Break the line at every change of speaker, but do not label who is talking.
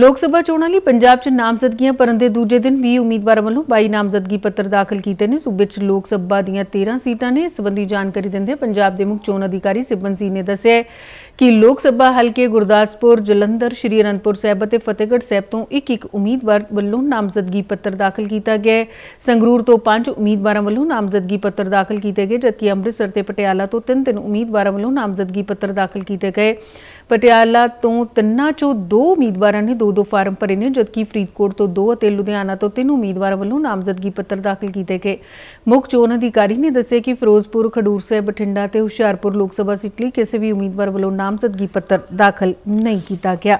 ਲੋਕ ਸਭਾ ਚੋਣਾਂ ਲਈ ਪੰਜਾਬ 'ਚ ਨਾਮਜ਼ਦਗੀਆਂ ਭਰਨ ਦੇ ਦੂਜੇ ਦਿਨ ਵੀ ਉਮੀਦਵਾਰਾਂ ਵੱਲੋਂ 22 ਨਾਮਜ਼ਦਗੀ ਪੱਤਰ ਦਾਖਲ ਕੀਤੇ ਨੇ ਸੂਬੇ 'ਚ ਲੋਕ ਸਭਾ ਦੀਆਂ 13 ਸੀਟਾਂ ਨੇ ਇਸ ਸੰਬੰਧੀ ਜਾਣਕਾਰੀ ਦਿੰਦੇ ਪੰਜਾਬ ਦੇ ਮੁੱਖ ਚੋਣ ਅਧਿਕਾਰੀ ਸਿਬਨ ਸਿੰਘ ਨੇ ਦੱਸਿਆ ਕਿ ਲੋਕ ਸਭਾ ਹਲਕੇ ਗੁਰਦਾਸਪੁਰ ਜਲੰਧਰ ਸ਼੍ਰੀ ਅਨੰਦਪੁਰ ਸਾਹਿਬ ਅਤੇ ਫਤਿਹਗੜ੍ਹ ਸਾਹਿਬ ਤੋਂ ਇੱਕ ਇੱਕ ਉਮੀਦਵਾਰ ਵੱਲੋਂ ਨਾਮਜ਼ਦਗੀ ਪੱਤਰ ਦਾਖਲ ਕੀਤਾ ਗਿਆ ਸੰਗਰੂਰ ਤੋਂ 5 ਉਮੀਦਵਾਰਾਂ ਵੱਲੋਂ ਨਾਮਜ਼ਦਗੀ ਪੱਤਰ ਦਾਖਲ ਕੀਤੇ ਗਏ ਜਦਕਿ ਅੰਮ੍ਰਿਤਸਰ ਤੇ ਪਟਿਆਲਾ ਤੋਂ ਤਿੰਨ ਤਿੰਨ ਉਮੀਦਵਾਰਾਂ ਵੱਲੋਂ ਨਾਮਜ਼ਦਗੀ ਪੱਤਰ ਦਾਖਲ ਕੀਤੇ ਗਏ ਪਟਿਆਲਾ ਤੋਂ ਤਿੰਨਾਂ ਚੋਂ ਦੋ ਉਮੀਦਵਾਰਾਂ ਨੇ ਦੋ ਦੋ ਫਾਰਮ ਭਰੇ ਨੇ ਜਦਕਿ ਫਰੀਦਕੋਟ ਤੋਂ ਦੋ ਅਤੇ ਲੁਧਿਆਣਾ ਤੋਂ ਤਿੰਨ ਉਮੀਦਵਾਰ ਵੱਲੋਂ ਨਾਮਜ਼ਦਗੀ ਪੱਤਰ ਦਾਖਲ ਕੀਤੇ ਗਏ ਮੁੱਖ ਚੋਣ ਅਧਿਕਾਰੀ ਨੇ ਦੱਸਿਆ ਕਿ ਫਿਰੋਜ਼ਪੁਰ ਖਡੂਰ ਸਾਹਿਬ ਬਠਿੰਡਾ ਤੇ ਹੁਸ਼ਿਆਰਪੁਰ ਲੋਕ ਸਭਾ ਸੀਟ ਲਈ ਕਿਸੇ ਵੀ ਉਮੀਦਵਾਰ ਵੱਲੋਂ ਨਾਮਜ਼ਦਗੀ ਪੱਤਰ ਦਾਖਲ ਨਹੀਂ ਕੀਤਾ ਗਿਆ